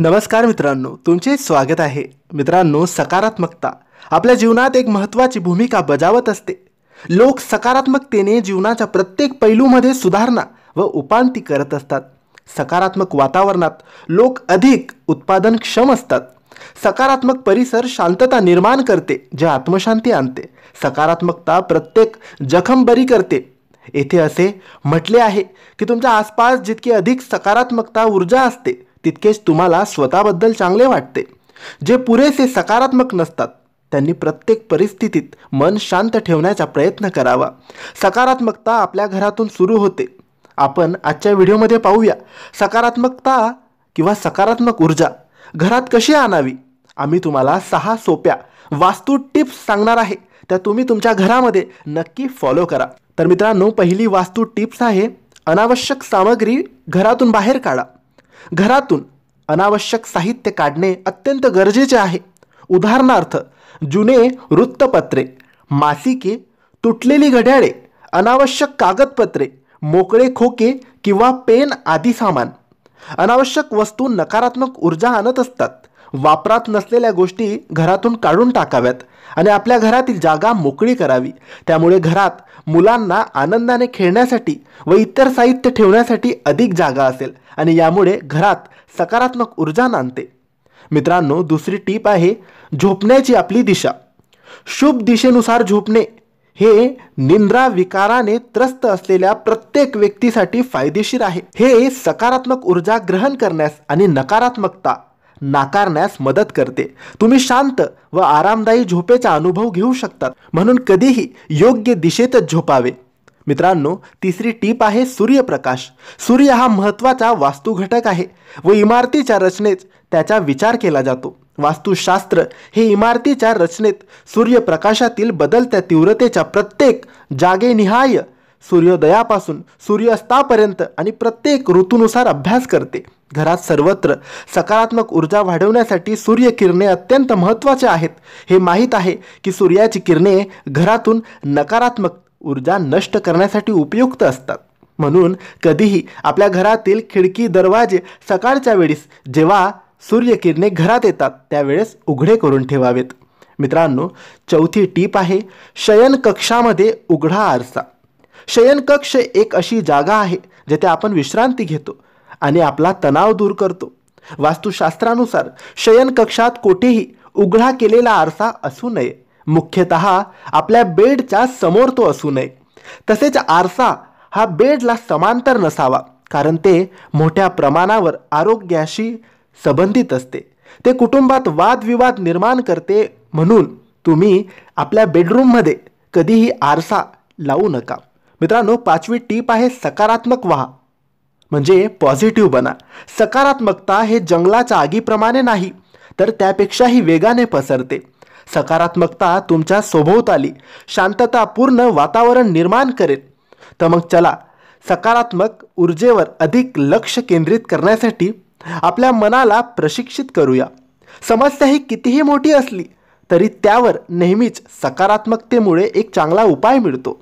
नमस्कार मित्रांनो तुमचे स्वागत आहे मित्रांनो सकारात्मकता आपल्या जीवनात एक महत्त्वाची भूमिका बजावत असते लोक सकारात्मकतेने जीवनाच्या प्रत्येक पैलूमध्ये सुधारणा व उपांती करत असतात सकारात्मक वातावरणात लोक अधिक उत्पादनक्षम असतात सकारात्मक परिसर शांतता निर्माण करते जे आत्मशांती आणते सकारात्मकता प्रत्येक जखम बरी करते येथे असे म्हटले आहे की तुमच्या आसपास जितकी अधिक सकारात्मकता ऊर्जा असते तितकेच तुम्हाला स्वतःबद्दल चांगले वाटते जे पुरेसे सकारात्मक नसतात त्यांनी प्रत्येक परिस्थितीत मन शांत ठेवण्याचा प्रयत्न करावा सकारात्मकता आपल्या घरातून सुरू होते आपण आजच्या व्हिडिओमध्ये पाहूया सकारात्मकता किंवा सकारात्मक ऊर्जा घरात कशी आणावी आम्ही तुम्हाला सहा सोप्या वास्तू टिप्स सांगणार आहे त्या तुम्ही तुमच्या घरामध्ये नक्की फॉलो करा तर मित्रांनो पहिली वास्तू टिप्स आहे अनावश्यक सामग्री घरातून बाहेर काढा घरातून अनावश्यक साहित्य काढणे अत्यंत गरजेचे आहे उदाहरणार्थ जुने वृत्तपत्रे मासिके तुटलेली घड्याळे अनावश्यक कागदपत्रे मोकळे खोके किंवा पेन आदी सामान अनावश्यक वस्तू नकारात्मक ऊर्जा आणत असतात वापरात नसलेल्या गोष्टी घरातून काढून टाकाव्यात आणि आपल्या घरातील जागा मोकळी करावी त्यामुळे घरात मुलांना आनंदाने खेळण्यासाठी व इतर साहित्य ठेवण्यासाठी अधिक जागा असेल आणि यामुळे घरात सकारात्मक ऊर्जा नांदते मित्रांनो दुसरी टीप आहे झोपण्याची आपली दिशा शुभ दिशेनुसार झोपणे हे निंद्रा विकाराने त्रस्त असलेल्या प्रत्येक व्यक्तीसाठी फायदेशीर आहे हे सकारात्मक ऊर्जा ग्रहण करण्यास आणि नकारात्मकता नाकारण्यास मदत करते तुम्ही शांत व आरामदायी झोपेचा अनुभव घेऊ शकतात म्हणून कधीही योग्य दिशेतच झोपावे मित्रांनो तिसरी टीप आहे सूर्यप्रकाश सूर्य हा महत्त्वाचा वास्तुघटक आहे व इमारतीच्या रचनेत त्याचा विचार केला जातो वास्तुशास्त्र हे इमारतीच्या रचनेत सूर्यप्रकाशातील बदलत्या तीव्रतेच्या प्रत्येक जागेनिहाय सूर्योदयापासून सूर्यास्तापर्यंत आणि प्रत्येक ऋतूनुसार अभ्यास करते घरात सर्वत्र सकारात्मक ऊर्जा वाढवण्यासाठी सूर्यकिरणे अत्यंत महत्त्वाचे आहेत हे माहीत आहे की सूर्याची किरणे घरातून नकारात्मक ऊर्जा नष्ट करण्यासाठी उपयुक्त असतात म्हणून कधीही आपल्या घरातील खिडकी दरवाजे सकाळच्या वेळेस जेव्हा सूर्यकिरणे घरात येतात त्यावेळेस उघडे करून ठेवावेत मित्रांनो चौथी टीप आहे शयन कक्षामध्ये उघडा आरसा शयनकक्ष एक अशी जागा आहे जेथे आपण विश्रांती घेतो आणि आपला तणाव दूर करतो वास्तुशास्त्रानुसार शयनकक्षात कोठेही उघडा केलेला आरसा असू नये मुख्यतः आपल्या बेडच्या समोर तो असू नये तसेच आरसा हा बेडला समांतर नसावा कारण ते मोठ्या प्रमाणावर आरोग्याशी संबंधित असते ते कुटुंबात वादविवाद निर्माण करते म्हणून तुम्ही आपल्या बेडरूममध्ये कधीही आरसा लावू नका मित्रांनो पाचवी टीप आहे सकारात्मक व्हा म्हणजे पॉझिटिव्ह बना सकारात्मकता हे जंगलाच्या आगीप्रमाणे नाही तर त्यापेक्षाही वेगाने पसरते सकारात्मकता तुमच्या सभोवताली शांततापूर्ण वातावरण निर्माण करेल तर मग चला सकारात्मक ऊर्जेवर अधिक लक्ष केंद्रित करण्यासाठी आपल्या मनाला प्रशिक्षित करूया समस्या ही कितीही मोठी असली तरी त्यावर नेहमीच सकारात्मकतेमुळे एक चांगला उपाय मिळतो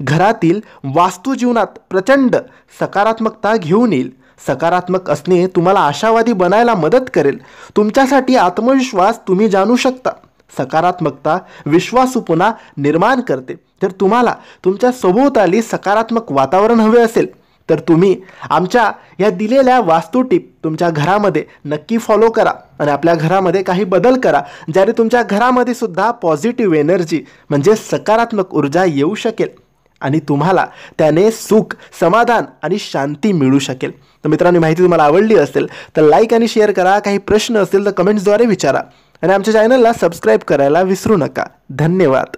घरातील वास्तुजीवनात प्रचंड सकारात्मकता घेऊन येईल सकारात्मक असणे तुम्हाला आशावादी बनायला मदत करेल तुमच्यासाठी आत्मविश्वास तुम्ही जाणू शकता सकारात्मकता विश्वासूपणा निर्माण करते तर तुम्हाला तुमच्या सभोवताली सकारात्मक वातावरण हवे असेल तर तुम्ही आमच्या या दिलेल्या वास्तुटीप तुमच्या घरामध्ये नक्की फॉलो करा आणि आपल्या घरामध्ये काही बदल करा ज्याने तुमच्या घरामध्ये सुद्धा पॉझिटिव्ह एनर्जी म्हणजे सकारात्मक ऊर्जा येऊ शकेल आणि तुम्हाला त्याने सुख समाधान आणि शांती मिळू शकेल तर मित्रांनी माहिती तुम्हाला आवडली असेल तर लाईक आणि शेअर करा काही प्रश्न असेल तर कमेंट्सद्वारे विचारा आणि आमच्या चॅनलला सबस्क्राईब करायला विसरू नका धन्यवाद